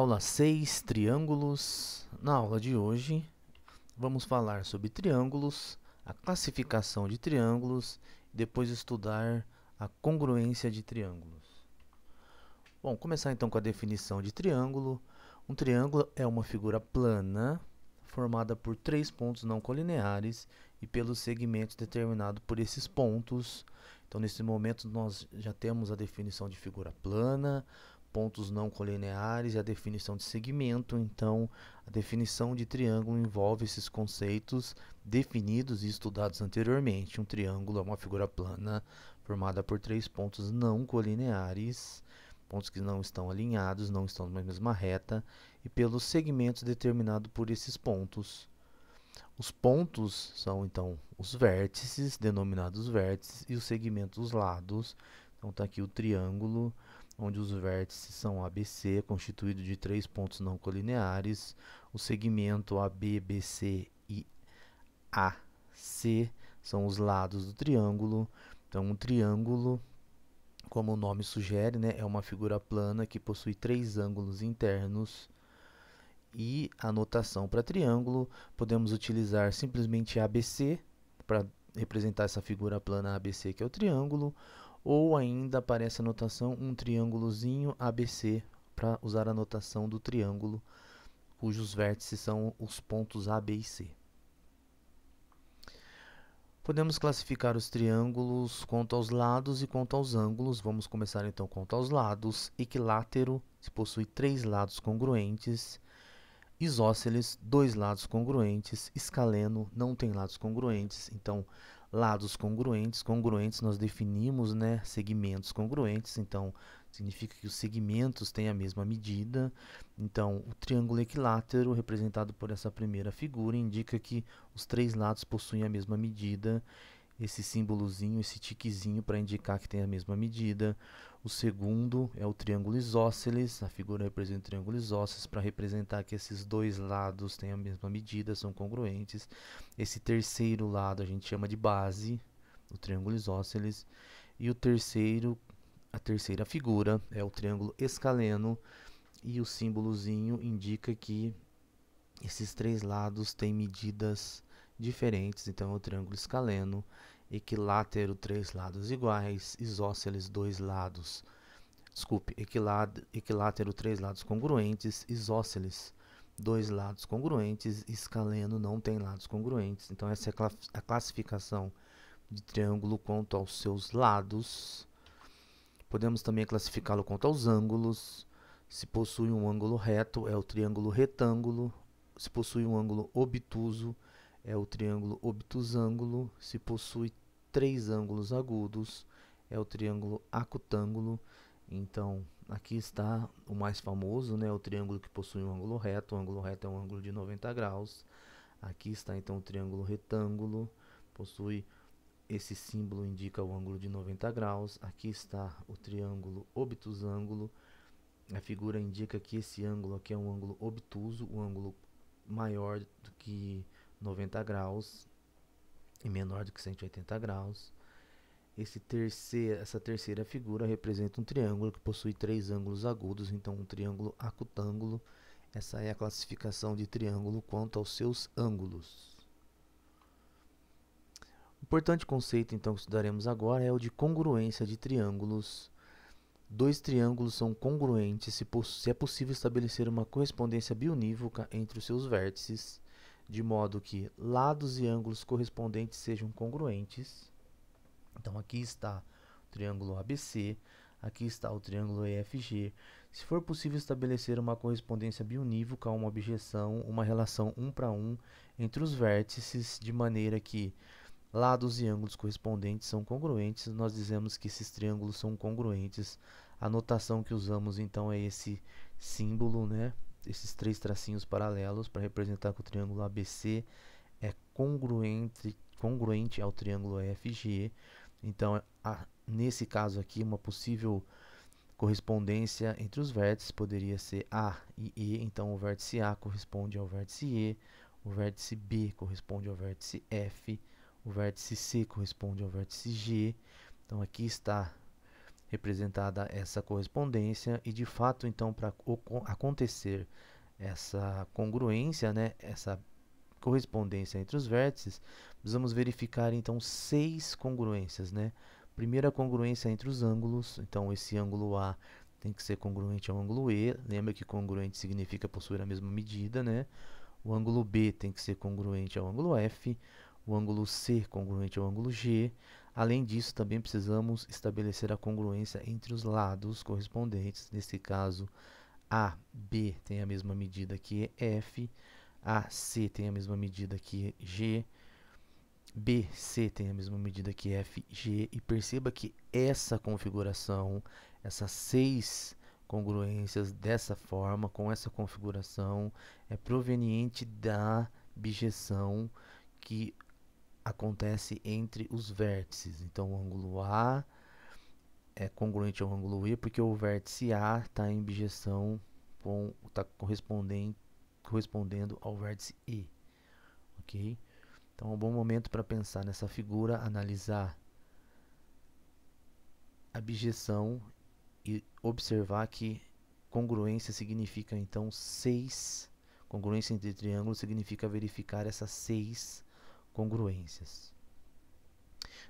Aula 6, triângulos. Na aula de hoje, vamos falar sobre triângulos, a classificação de triângulos e depois estudar a congruência de triângulos. Bom, começar então com a definição de triângulo. Um triângulo é uma figura plana formada por três pontos não colineares e pelos segmentos determinados por esses pontos. Então, nesse momento, nós já temos a definição de figura plana, pontos não colineares e a definição de segmento. Então, a definição de triângulo envolve esses conceitos definidos e estudados anteriormente. Um triângulo é uma figura plana formada por três pontos não colineares, pontos que não estão alinhados, não estão na mesma reta, e pelos segmentos determinados por esses pontos. Os pontos são então os vértices, denominados vértices, e os segmentos os lados. Então está aqui o triângulo onde os vértices são ABC, constituído de três pontos não colineares, o segmento AB, BC e AC são os lados do triângulo. Então, um triângulo, como o nome sugere, né, é uma figura plana que possui três ângulos internos. E a notação para triângulo, podemos utilizar simplesmente ABC para representar essa figura plana ABC, que é o triângulo, ou ainda aparece a notação um triângulozinho ABC para usar a notação do triângulo cujos vértices são os pontos A, B e C. Podemos classificar os triângulos quanto aos lados e quanto aos ângulos. Vamos começar então quanto aos lados. Equilátero, se possui três lados congruentes. Isósceles, dois lados congruentes. Escaleno, não tem lados congruentes. Então, lados congruentes. Congruentes nós definimos, né, segmentos congruentes, então significa que os segmentos têm a mesma medida. Então, o triângulo equilátero, representado por essa primeira figura, indica que os três lados possuem a mesma medida. Esse símbolozinho, esse tiquezinho para indicar que tem a mesma medida. O segundo é o triângulo isósceles. A figura representa o triângulo isósceles para representar que esses dois lados têm a mesma medida, são congruentes. Esse terceiro lado a gente chama de base, o triângulo isósceles. E o terceiro, a terceira figura é o triângulo escaleno. E o símbolozinho indica que esses três lados têm medidas diferentes. Então, é o triângulo escaleno equilátero três lados iguais, isósceles dois lados, desculpe, equilátero, três lados congruentes, isósceles dois lados congruentes, escaleno não tem lados congruentes. Então essa é a classificação de triângulo quanto aos seus lados. Podemos também classificá-lo quanto aos ângulos. Se possui um ângulo reto, é o triângulo retângulo. Se possui um ângulo obtuso, é o triângulo obtusângulo. Se possui três ângulos agudos, é o triângulo acutângulo. Então, aqui está o mais famoso, né, o triângulo que possui um ângulo reto, o ângulo reto é um ângulo de 90 graus. Aqui está então o triângulo retângulo, possui esse símbolo indica o ângulo de 90 graus. Aqui está o triângulo obtusângulo. A figura indica que esse ângulo aqui é um ângulo obtuso, um ângulo maior do que 90 graus e menor do que 180 graus. Esse terceira, essa terceira figura representa um triângulo que possui três ângulos agudos, então um triângulo acutângulo. Essa é a classificação de triângulo quanto aos seus ângulos. O importante conceito então que estudaremos agora é o de congruência de triângulos. Dois triângulos são congruentes se, se é possível estabelecer uma correspondência bionívoca entre os seus vértices de modo que lados e ângulos correspondentes sejam congruentes. Então aqui está o triângulo ABC, aqui está o triângulo EFG. Se for possível estabelecer uma correspondência bionívoca uma objeção, uma relação um para um entre os vértices, de maneira que lados e ângulos correspondentes são congruentes, nós dizemos que esses triângulos são congruentes. A notação que usamos então é esse símbolo, né? esses três tracinhos paralelos para representar que o triângulo ABC é congruente, congruente ao triângulo FG. Então, a, nesse caso aqui, uma possível correspondência entre os vértices poderia ser A e E. Então, o vértice A corresponde ao vértice E, o vértice B corresponde ao vértice F, o vértice C corresponde ao vértice G. Então, aqui está representada essa correspondência e de fato então para acontecer essa congruência, né, essa correspondência entre os vértices, precisamos verificar então seis congruências, né? Primeira congruência entre os ângulos, então esse ângulo A tem que ser congruente ao ângulo E, lembra que congruente significa possuir a mesma medida, né? O ângulo B tem que ser congruente ao ângulo F, o ângulo C congruente ao ângulo G, Além disso, também precisamos estabelecer a congruência entre os lados correspondentes, nesse caso, A, B tem a mesma medida que F, A, C tem a mesma medida que G, B, C tem a mesma medida que F, G, e perceba que essa configuração, essas seis congruências dessa forma, com essa configuração, é proveniente da bijeção que acontece entre os vértices. Então o ângulo A é congruente ao ângulo E porque o vértice A está em bijeção com está correspondendo correspondendo ao vértice E. OK? Então é um bom momento para pensar nessa figura, analisar a bijeção e observar que congruência significa então 6 congruência entre triângulos significa verificar essas seis congruências.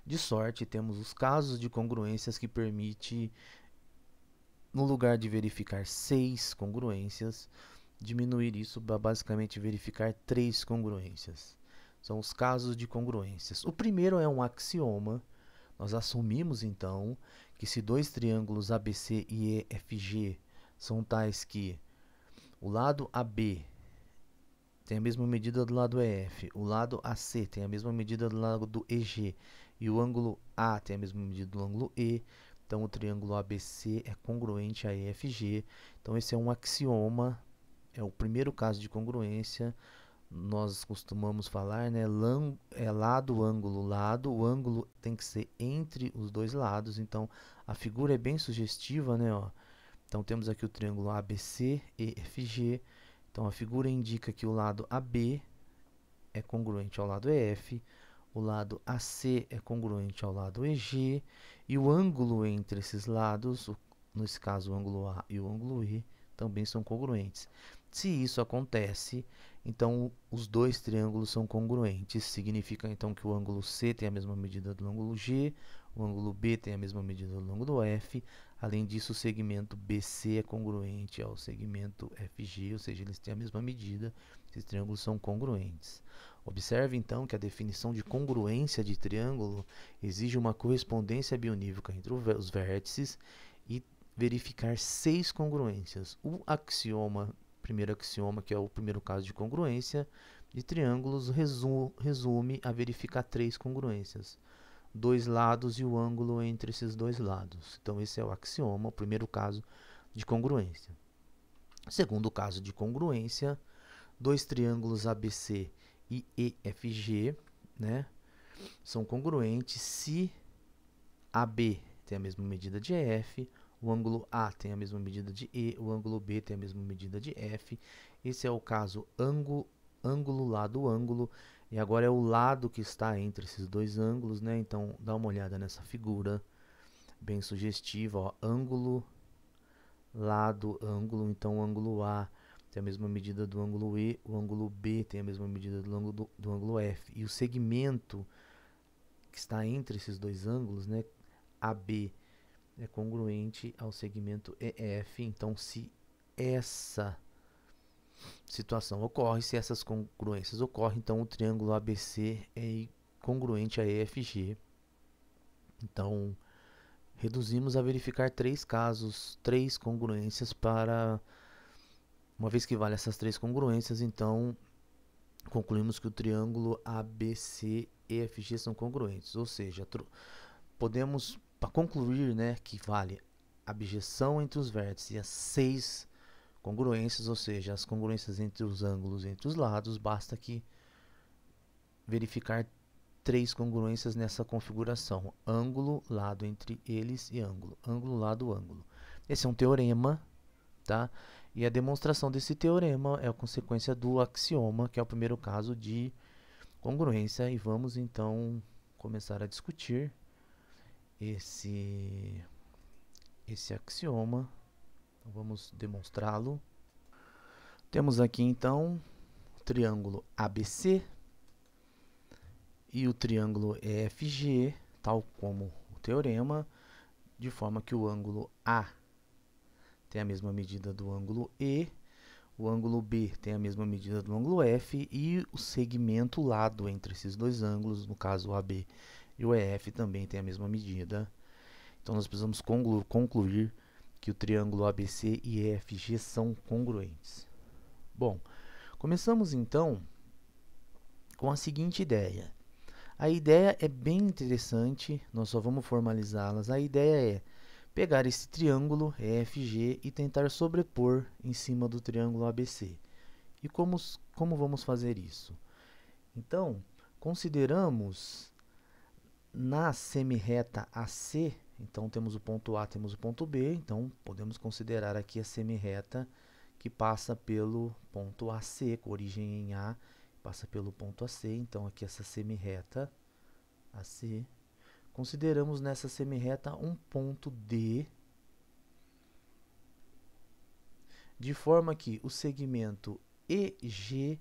De sorte, temos os casos de congruências que permite, no lugar de verificar seis congruências, diminuir isso para basicamente verificar três congruências. São os casos de congruências. O primeiro é um axioma. Nós assumimos então que se dois triângulos ABC e EFG são tais que o lado AB tem a mesma medida do lado EF, o lado AC tem a mesma medida do lado do EG e o ângulo A tem a mesma medida do ângulo E. Então o triângulo ABC é congruente a EFG. Então esse é um axioma, é o primeiro caso de congruência. Nós costumamos falar, né, é lado, ângulo, lado. O ângulo tem que ser entre os dois lados. Então a figura é bem sugestiva, né, ó. Então temos aqui o triângulo ABC, EFG. Então a figura indica que o lado AB é congruente ao lado EF, o lado AC é congruente ao lado EG e o ângulo entre esses lados, o, nesse caso o ângulo A e o ângulo E, também são congruentes. Se isso acontece, então os dois triângulos são congruentes, significa então que o ângulo C tem a mesma medida do ângulo G, o ângulo B tem a mesma medida do ângulo F, Além disso, o segmento BC é congruente ao segmento FG, ou seja, eles têm a mesma medida, esses triângulos são congruentes. Observe então que a definição de congruência de triângulo exige uma correspondência bionívoca entre os vértices e verificar seis congruências. O axioma, primeiro axioma, que é o primeiro caso de congruência de triângulos, resume a verificar três congruências dois lados e o ângulo entre esses dois lados. Então, esse é o axioma, o primeiro caso de congruência. Segundo caso de congruência, dois triângulos ABC e EFG né, são congruentes se AB tem a mesma medida de EF, o ângulo A tem a mesma medida de E, o ângulo B tem a mesma medida de F. Esse é o caso ângulo, ângulo lado ângulo e agora é o lado que está entre esses dois ângulos, né? Então dá uma olhada nessa figura bem sugestiva, ó, ângulo, lado, ângulo, então o ângulo A tem a mesma medida do ângulo E, o ângulo B tem a mesma medida do ângulo, do, do ângulo F. E o segmento que está entre esses dois ângulos, né, AB, é congruente ao segmento EF, então se essa situação ocorre, se essas congruências ocorrem, então o triângulo ABC é congruente a EFG. Então, reduzimos a verificar três casos, três congruências para. Uma vez que vale essas três congruências, então concluímos que o triângulo ABC e EFG são congruentes, ou seja, podemos para concluir, né, que vale a abjeção entre os vértices e as seis congruências, ou seja, as congruências entre os ângulos, entre os lados, basta que verificar três congruências nessa configuração: ângulo, lado entre eles e ângulo, ângulo, lado, ângulo. Esse é um teorema, tá? E a demonstração desse teorema é a consequência do axioma, que é o primeiro caso de congruência, e vamos então começar a discutir esse esse axioma Vamos demonstrá-lo. Temos aqui então o triângulo ABC e o triângulo EFG, tal como o teorema, de forma que o ângulo A tem a mesma medida do ângulo E, o ângulo B tem a mesma medida do ângulo F e o segmento lado entre esses dois ângulos, no caso o AB e o EF, também tem a mesma medida. Então nós precisamos concluir que o triângulo ABC e EFG são congruentes. Bom, começamos então com a seguinte ideia. A ideia é bem interessante, nós só vamos formalizá-las. A ideia é pegar esse triângulo EFG e tentar sobrepor em cima do triângulo ABC. E como, como vamos fazer isso? Então, consideramos na semirreta AC então temos o ponto A, temos o ponto B, então podemos considerar aqui a reta que passa pelo ponto AC, com origem em A, passa pelo ponto AC, então aqui essa reta AC. Consideramos nessa reta um ponto D, de forma que o segmento EG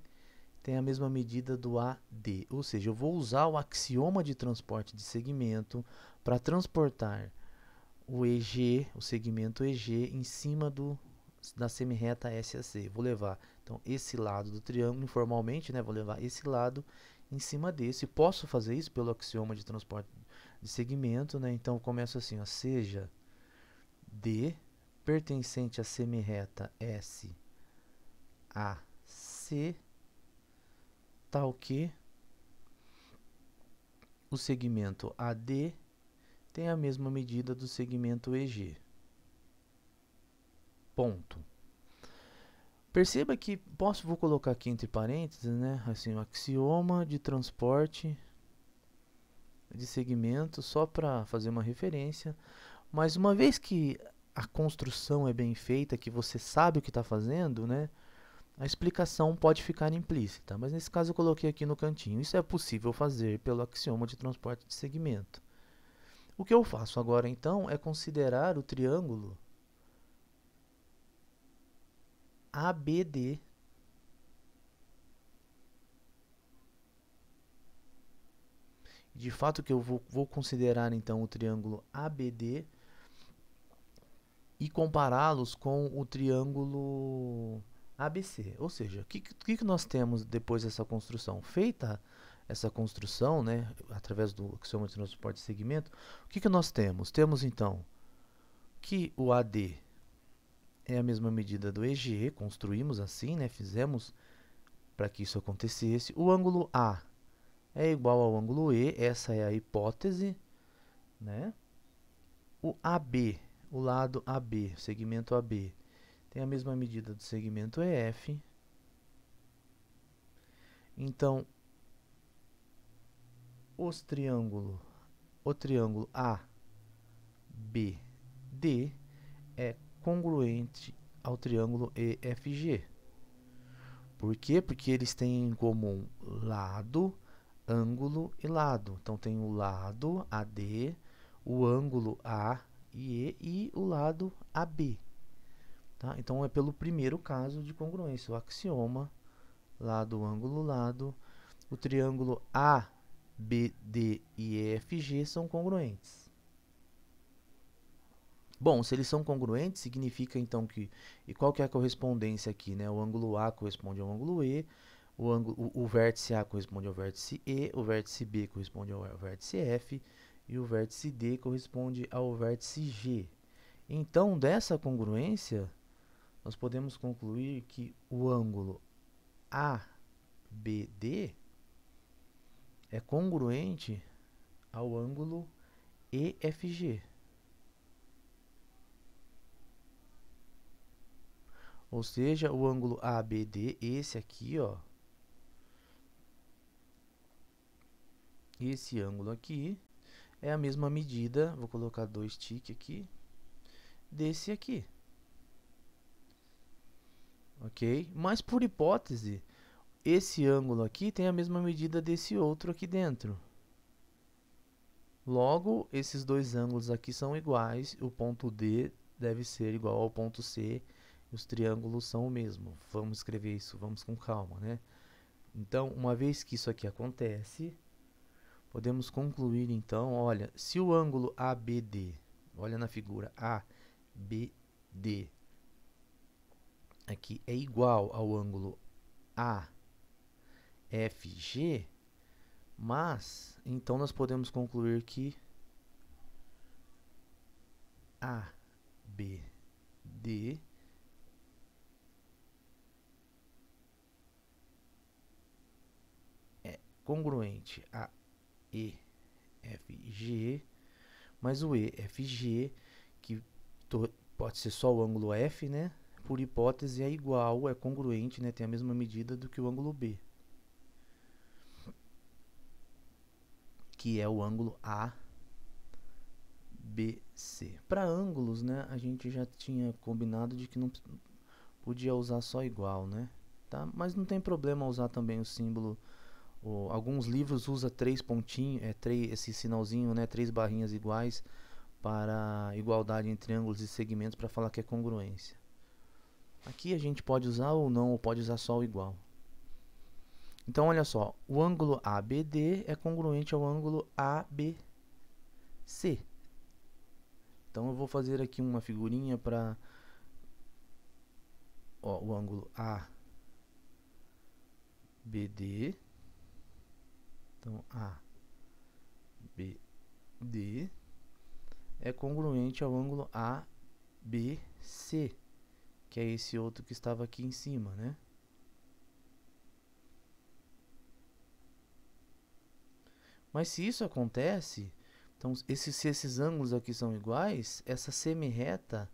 tem a mesma medida do AD, ou seja, eu vou usar o axioma de transporte de segmento para transportar o EG, o segmento EG, em cima do, da semirreta SAC. Vou levar então esse lado do triângulo informalmente, né? Vou levar esse lado em cima desse. Posso fazer isso pelo axioma de transporte de segmento, né? Então começo assim, ó, seja D pertencente à semirreta SAC tal tá que o segmento AD tem a mesma medida do segmento EG. Ponto. Perceba que posso vou colocar aqui entre parênteses, né? Assim, o axioma de transporte de segmento só para fazer uma referência. Mas uma vez que a construção é bem feita, que você sabe o que está fazendo, né? a explicação pode ficar implícita, mas nesse caso eu coloquei aqui no cantinho. Isso é possível fazer pelo axioma de transporte de segmento. O que eu faço agora, então, é considerar o triângulo ABD. De fato, que eu vou, vou considerar, então, o triângulo ABD e compará-los com o triângulo ABC. Ou seja, o que, que, que nós temos depois dessa construção? Feita essa construção, né, através do axioma de transporte de segmento, o que, que nós temos? Temos então que o AD é a mesma medida do EG, construímos assim, né, fizemos para que isso acontecesse. O ângulo A é igual ao ângulo E, essa é a hipótese, né? O AB, o lado AB, segmento AB, tem a mesma medida do segmento EF. Então, os triângulo, o triângulo ABD é congruente ao triângulo EFG. Por quê? Porque eles têm em comum lado, ângulo e lado. Então tem o lado AD, o ângulo A e E e o lado AB. Tá? Então é pelo primeiro caso de congruência, o axioma, lado, ângulo, lado, o triângulo A, B, D e E, F, G são congruentes. Bom, se eles são congruentes, significa então que... E qual que é a correspondência aqui? Né? O ângulo A corresponde ao ângulo E, o, ângulo, o, o vértice A corresponde ao vértice E, o vértice B corresponde ao vértice F e o vértice D corresponde ao vértice G. Então, dessa congruência, nós podemos concluir que o ângulo ABD é congruente ao ângulo EFG. Ou seja, o ângulo ABD, esse aqui, ó, esse ângulo aqui é a mesma medida, vou colocar dois tiques aqui, desse aqui ok? Mas por hipótese, esse ângulo aqui tem a mesma medida desse outro aqui dentro. Logo, esses dois ângulos aqui são iguais, o ponto D deve ser igual ao ponto C, os triângulos são o mesmo. Vamos escrever isso, vamos com calma, né? Então, uma vez que isso aqui acontece, podemos concluir então, olha, se o ângulo ABD, olha na figura ABD, aqui é igual ao ângulo AFG, mas então nós podemos concluir que ABD é congruente a EFG, mas o EFG que pode ser só o ângulo F, né? por hipótese, é igual, é congruente, né, tem a mesma medida do que o ângulo B. Que é o ângulo ABC. Para ângulos, né, a gente já tinha combinado de que não podia usar só igual, né? Tá? Mas não tem problema usar também o símbolo. O, alguns livros usam três pontinhos, é, três, esse sinalzinho, né, três barrinhas iguais para igualdade entre ângulos e segmentos para falar que é congruência. Aqui a gente pode usar ou não, ou pode usar só o igual. Então, olha só, o ângulo ABD é congruente ao ângulo ABC. Então, eu vou fazer aqui uma figurinha para... O ângulo ABD. Então, ABD é congruente ao ângulo ABC que é esse outro que estava aqui em cima, né? Mas se isso acontece, então esses, se esses ângulos aqui são iguais, essa semi-reta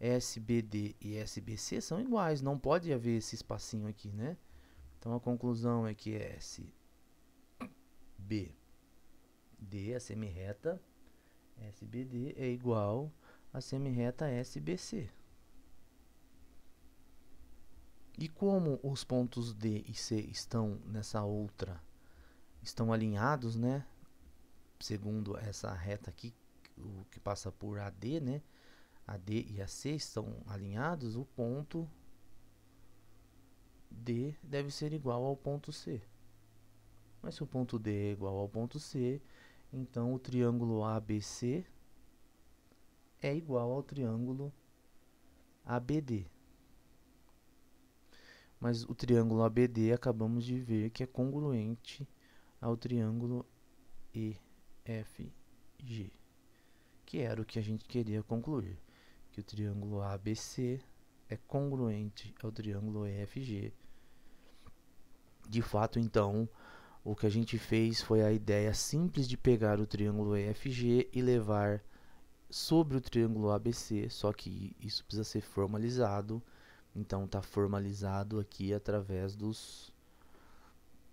SBD e SBC são iguais, não pode haver esse espacinho aqui, né? Então a conclusão é que é SBD, a semi-reta SBD é igual a reta SBC. E como os pontos D e C estão nessa outra, estão alinhados, né? Segundo essa reta aqui, o que passa por AD, né? AD e AC estão alinhados, o ponto D deve ser igual ao ponto C. Mas se o ponto D é igual ao ponto C, então o triângulo ABC é igual ao triângulo ABD mas o triângulo ABD acabamos de ver que é congruente ao triângulo EFG, que era o que a gente queria concluir, que o triângulo ABC é congruente ao triângulo EFG. De fato, então, o que a gente fez foi a ideia simples de pegar o triângulo EFG e levar sobre o triângulo ABC, só que isso precisa ser formalizado então está formalizado aqui através dos,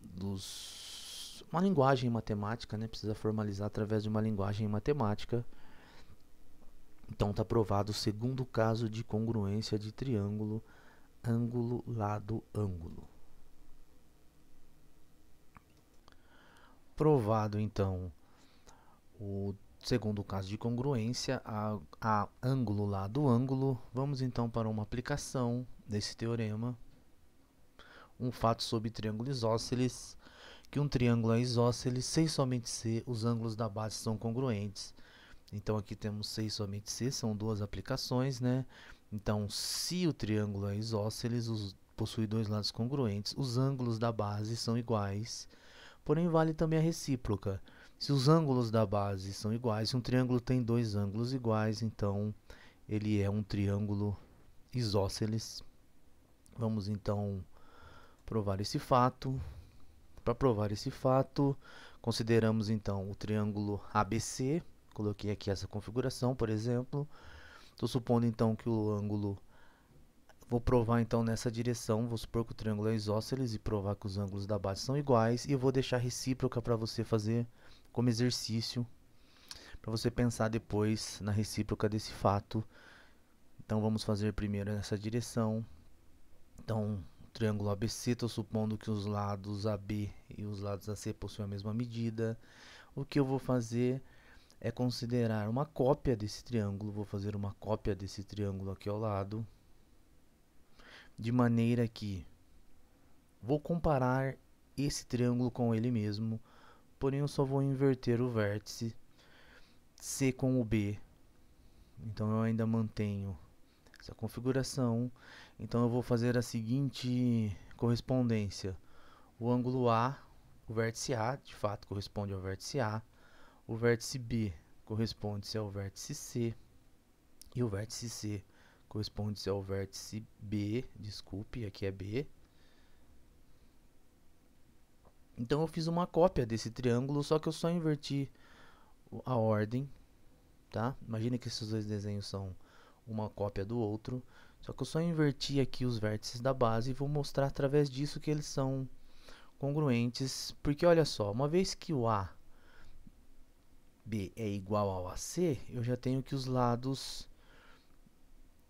dos uma linguagem matemática, né? Precisa formalizar através de uma linguagem matemática. Então está provado o segundo caso de congruência de triângulo ângulo lado ângulo. Provado então o Segundo o caso de congruência, a, a ângulo lá do ângulo, vamos então para uma aplicação desse teorema. Um fato sobre triângulo isósceles, que um triângulo é isósceles, sem somente ser, os ângulos da base são congruentes. Então aqui temos 6 somente C, são duas aplicações, né? Então, se o triângulo é isósceles, os, possui dois lados congruentes, os ângulos da base são iguais, porém vale também a recíproca. Se os ângulos da base são iguais, se um triângulo tem dois ângulos iguais, então ele é um triângulo isósceles. Vamos então provar esse fato. Para provar esse fato, consideramos então o triângulo ABC. Coloquei aqui essa configuração, por exemplo. Estou supondo então que o ângulo Vou provar então nessa direção, vou supor que o triângulo é isósceles e provar que os ângulos da base são iguais e vou deixar recíproca para você fazer como exercício para você pensar depois na recíproca desse fato. Então vamos fazer primeiro nessa direção. Então, triângulo ABC, estou supondo que os lados AB e os lados AC possuem a mesma medida. O que eu vou fazer é considerar uma cópia desse triângulo. Vou fazer uma cópia desse triângulo aqui ao lado. De maneira que vou comparar esse triângulo com ele mesmo Porém, eu só vou inverter o vértice C com o B. Então, eu ainda mantenho essa configuração. Então, eu vou fazer a seguinte correspondência. O ângulo A, o vértice A, de fato, corresponde ao vértice A. O vértice B corresponde-se ao vértice C. E o vértice C corresponde-se ao vértice B, desculpe, aqui é B. Então eu fiz uma cópia desse triângulo, só que eu só inverti a ordem, tá? Imagina que esses dois desenhos são uma cópia do outro, só que eu só inverti aqui os vértices da base e vou mostrar através disso que eles são congruentes, porque olha só, uma vez que o A B é igual ao AC, eu já tenho que os lados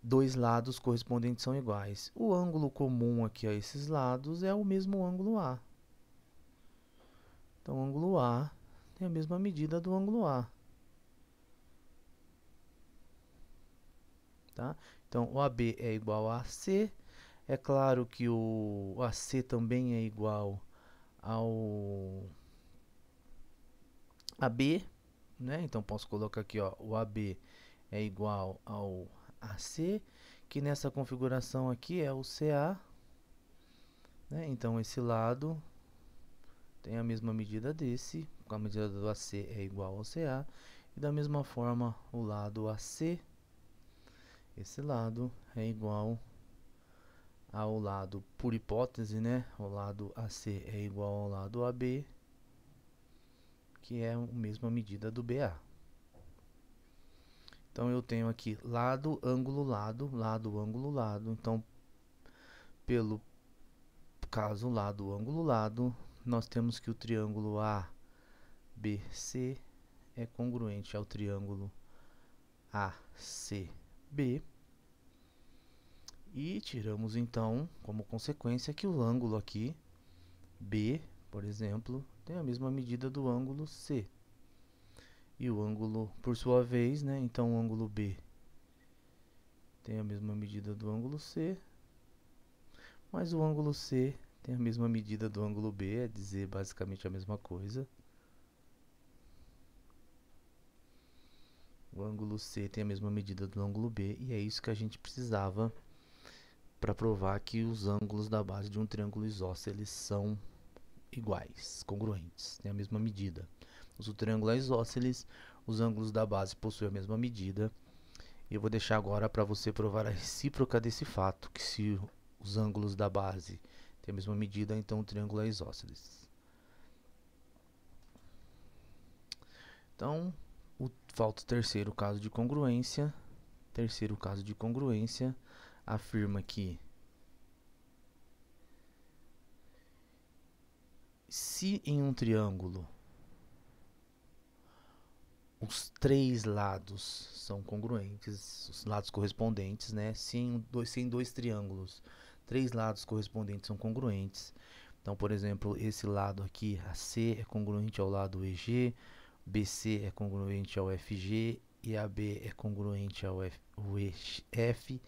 dois lados correspondentes são iguais. O ângulo comum aqui a esses lados é o mesmo ângulo A, então, o ângulo A tem a mesma medida do ângulo A. Tá? Então, o AB é igual a AC. É claro que o AC também é igual ao AB. Né? Então, posso colocar aqui, ó, o AB é igual ao AC, que nessa configuração aqui é o CA. Né? Então, esse lado tem a mesma medida desse, com a medida do AC é igual ao CA, e da mesma forma o lado AC, esse lado é igual ao lado, por hipótese, né? O lado AC é igual ao lado AB, que é a mesma medida do BA. Então eu tenho aqui lado, ângulo, lado, lado, ângulo, lado. Então, pelo caso lado, ângulo, lado, nós temos que o triângulo ABC é congruente ao triângulo ACB. E tiramos então, como consequência, que o ângulo aqui, B, por exemplo, tem a mesma medida do ângulo C. E o ângulo, por sua vez, né, então o ângulo B tem a mesma medida do ângulo C, mas o ângulo C tem a mesma medida do ângulo B, é dizer basicamente a mesma coisa. O ângulo C tem a mesma medida do ângulo B e é isso que a gente precisava para provar que os ângulos da base de um triângulo isósceles são iguais, congruentes, têm a mesma medida. o triângulos é isósceles, os ângulos da base possuem a mesma medida. E eu vou deixar agora para você provar a recíproca desse fato, que se os ângulos da base tem a mesma medida, então o triângulo é isósceles. Então, o, falta o terceiro caso de congruência. Terceiro caso de congruência afirma que se em um triângulo os três lados são congruentes, os lados correspondentes, né? Se em dois, se em dois triângulos três lados correspondentes são congruentes. Então, por exemplo, esse lado aqui, AC, é congruente ao lado EG, BC é congruente ao FG e AB é congruente ao F.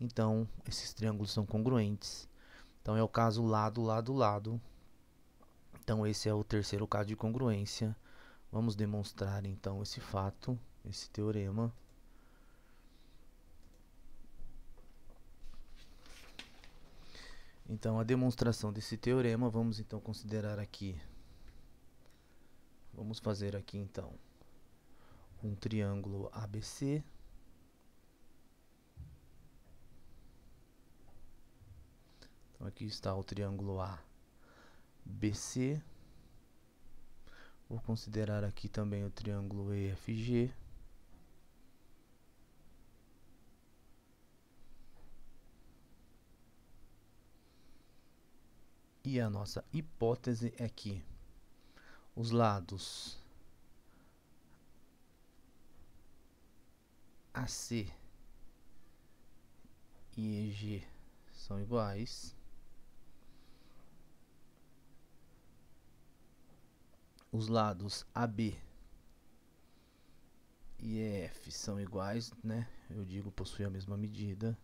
Então, esses triângulos são congruentes. Então, é o caso lado, lado, lado. Então, esse é o terceiro caso de congruência. Vamos demonstrar, então, esse fato, esse teorema. Então, a demonstração desse teorema, vamos então considerar aqui. Vamos fazer aqui então um triângulo ABC. Então, aqui está o triângulo ABC. Vou considerar aqui também o triângulo EFG. E a nossa hipótese é que os lados AC e EG são iguais. Os lados AB e EF são iguais, né? Eu digo possuem a mesma medida.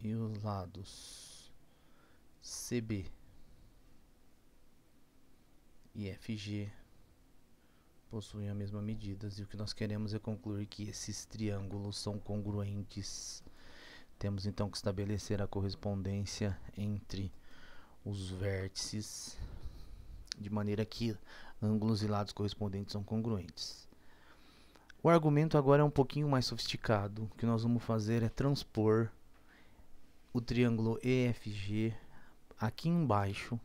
E os lados CB, e FG possuem a mesma medida e o que nós queremos é concluir que esses triângulos são congruentes. Temos então que estabelecer a correspondência entre os vértices de maneira que ângulos e lados correspondentes são congruentes. O argumento agora é um pouquinho mais sofisticado. O que nós vamos fazer é transpor o triângulo EFG aqui embaixo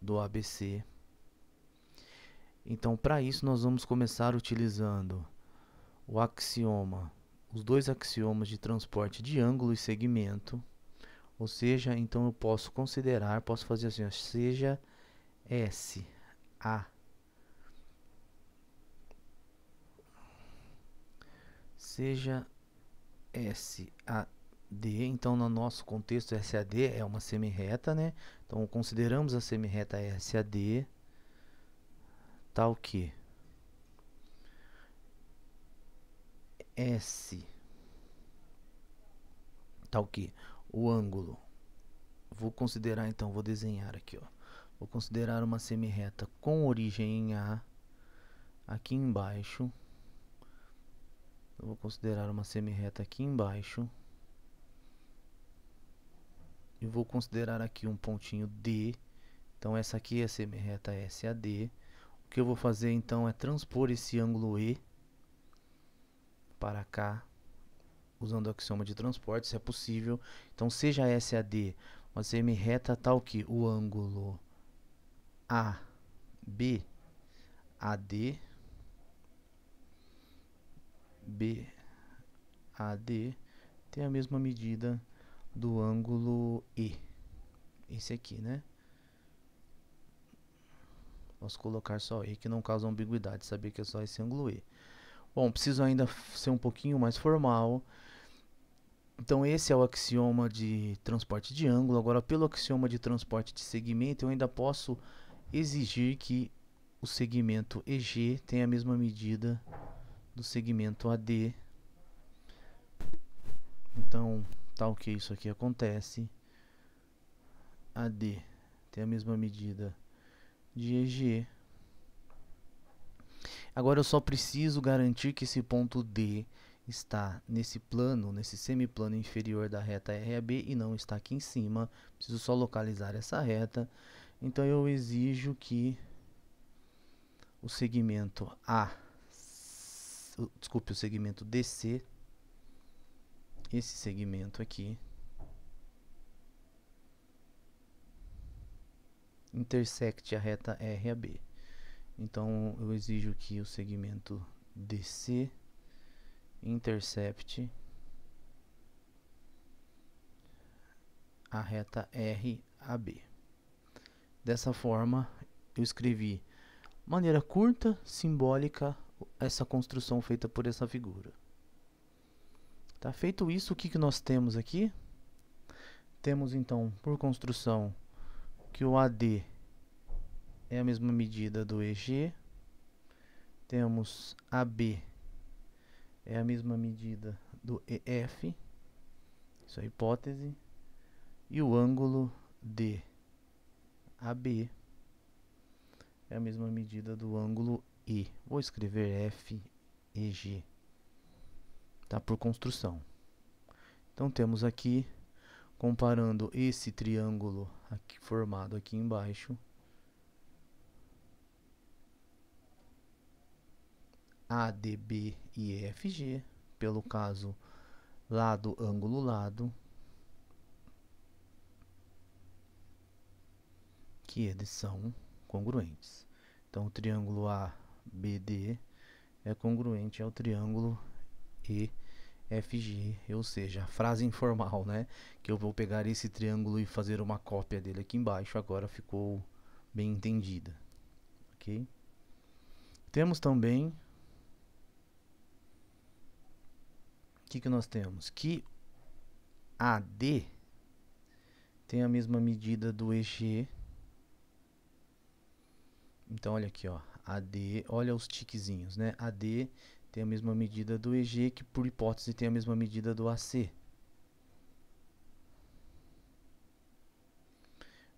do ABC. Então, para isso, nós vamos começar utilizando o axioma, os dois axiomas de transporte de ângulo e segmento. Ou seja, então eu posso considerar, posso fazer assim, ó, seja S, A. Seja S, A, D, então no nosso contexto SAD é uma semirreta, né? Então consideramos a semirreta SAD tal que S tal tá que tá o ângulo. Vou considerar então, vou desenhar aqui, ó. Vou considerar uma semirreta com origem em A aqui embaixo. Eu vou considerar uma semirreta aqui embaixo e vou considerar aqui um pontinho D. Então essa aqui é a reta SAD. O que eu vou fazer então é transpor esse ângulo E para cá, usando o axioma de transporte, se é possível. Então seja SAD uma reta tal que o ângulo AB AD tem a mesma medida do ângulo E. Esse aqui, né? Posso colocar só E, que não causa ambiguidade, saber que é só esse ângulo E. Bom, preciso ainda ser um pouquinho mais formal. Então esse é o axioma de transporte de ângulo. Agora, pelo axioma de transporte de segmento, eu ainda posso exigir que o segmento EG tenha a mesma medida do segmento AD. Então, tal que isso aqui acontece, AD tem a mesma medida de EG. Agora eu só preciso garantir que esse ponto D está nesse plano, nesse semiplano inferior da reta RAB e não está aqui em cima. Preciso só localizar essa reta. Então eu exijo que o segmento A, desculpe, o segmento DC esse segmento aqui intersecte a reta R B. Então eu exijo que o segmento DC intercepte a reta R B. Dessa forma, eu escrevi maneira curta, simbólica, essa construção feita por essa figura. Tá feito isso, o que, que nós temos aqui? Temos então, por construção, que o AD é a mesma medida do EG. Temos AB é a mesma medida do EF. Isso é hipótese. E o ângulo de AB é a mesma medida do ângulo E. Vou escrever F, tá? por construção. Então temos aqui, comparando esse triângulo aqui, formado aqui embaixo, ADB e EFG, pelo caso lado, ângulo, lado, que eles são congruentes. Então, o triângulo ABD é congruente ao triângulo FG, ou seja, frase informal, né? Que eu vou pegar esse triângulo e fazer uma cópia dele aqui embaixo, agora ficou bem entendida, ok? Temos também... O que, que nós temos? Que AD tem a mesma medida do EG. Então, olha aqui, ó. AD, olha os tiquezinhos, né? AD tem a mesma medida do EG, que por hipótese tem a mesma medida do AC.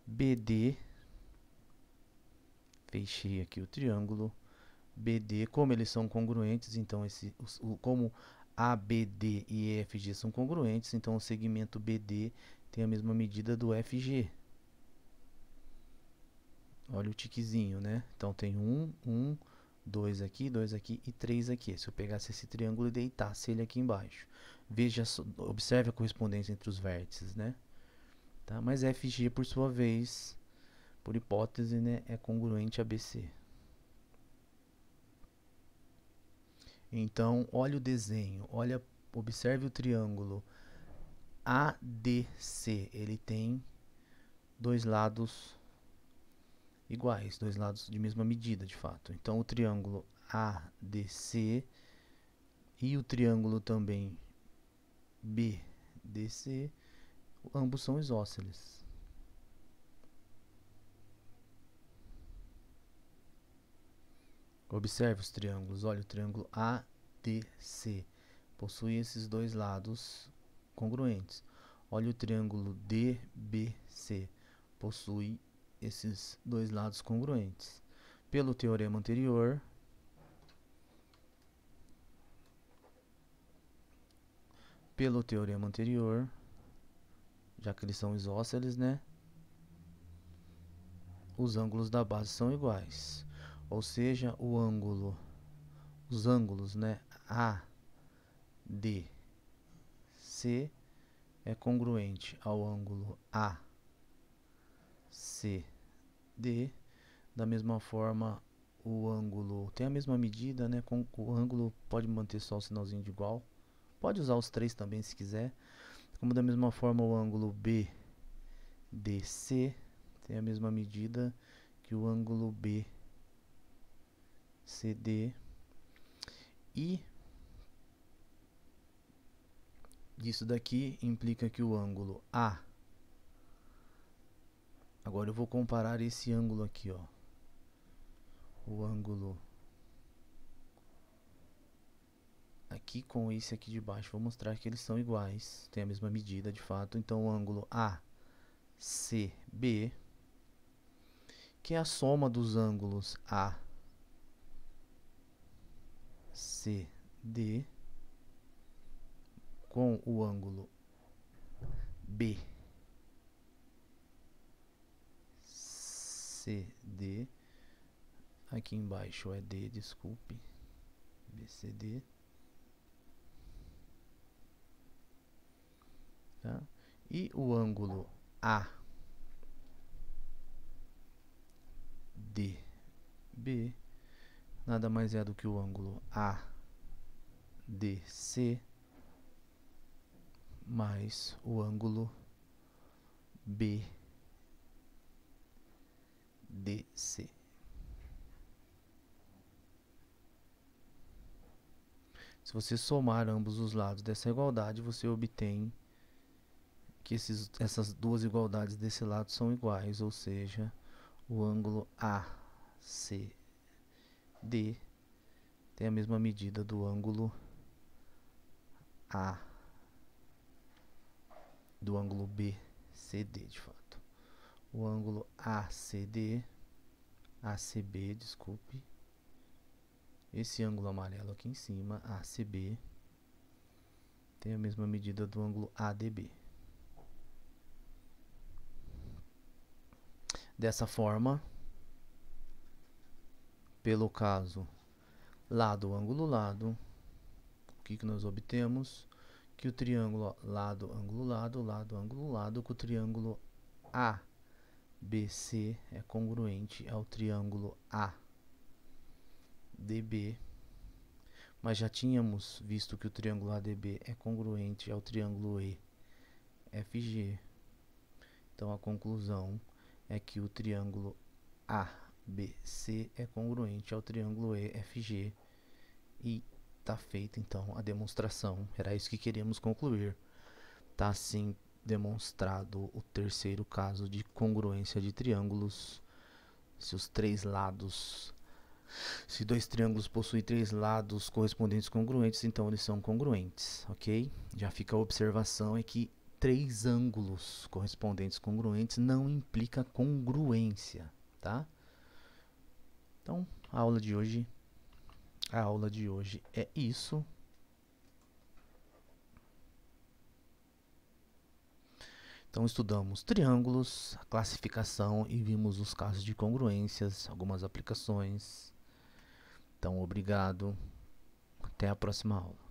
BD, fechei aqui o triângulo, BD, como eles são congruentes, então esse, o, como ABD e EFG são congruentes, então o segmento BD tem a mesma medida do FG. Olha o tiquezinho, né? Então tem 1, 1, 2 aqui, 2 aqui e 3 aqui. Se eu pegasse esse triângulo e deitasse ele aqui embaixo. Veja, observe a correspondência entre os vértices, né? Tá? Mas FG, por sua vez, por hipótese, né, é congruente a BC. Então, olha o desenho, olha, observe o triângulo ADC. Ele tem dois lados iguais, dois lados de mesma medida, de fato. Então o triângulo ADC e o triângulo também BDC, ambos são isósceles. Observe os triângulos. Olha, o triângulo ADC possui esses dois lados congruentes. Olha o triângulo DBC, possui esses dois lados congruentes. Pelo teorema anterior, pelo teorema anterior, já que eles são isósceles, né? Os ângulos da base são iguais. Ou seja, o ângulo, os ângulos, né? A, D, C é congruente ao ângulo A, C, D. Da mesma forma, o ângulo tem a mesma medida, né? Com, o ângulo pode manter só o sinalzinho de igual. Pode usar os três também se quiser. Como da mesma forma o ângulo BDC tem a mesma medida que o ângulo BCD. E isso daqui implica que o ângulo A Agora eu vou comparar esse ângulo aqui, ó. O ângulo aqui com esse aqui de baixo. Vou mostrar que eles são iguais, tem a mesma medida de fato. Então o ângulo ACB, que é a soma dos ângulos ACD com o ângulo B BCD, aqui embaixo é D, desculpe, BCD, tá? e o ângulo A, D, B, nada mais é do que o ângulo A, D, C, mais o ângulo B, DC. Se você somar ambos os lados dessa igualdade, você obtém que esses, essas duas igualdades desse lado são iguais, ou seja, o ângulo ACD tem a mesma medida do ângulo A do ângulo BCD de fato o ângulo ACD, ACB, desculpe, esse ângulo amarelo aqui em cima, ACB, tem a mesma medida do ângulo ADB. Dessa forma, pelo caso lado ângulo lado, o que, que nós obtemos? Que o triângulo lado ângulo lado, lado ângulo lado, com o triângulo A BC é congruente ao é triângulo ADB, Mas já tínhamos visto que o triângulo ADB é congruente ao é triângulo EFG. Então a conclusão é que o triângulo ABC é congruente ao é triângulo EFG e está feita então a demonstração. Era isso que queríamos concluir. Está assim demonstrado o terceiro caso de congruência de triângulos se os três lados se dois triângulos possuem três lados correspondentes congruentes, então eles são congruentes, ok? Já fica a observação é que três ângulos correspondentes congruentes não implica congruência, tá? Então, a aula de hoje a aula de hoje é isso. Então estudamos triângulos, a classificação e vimos os casos de congruências, algumas aplicações. Então obrigado. Até a próxima aula.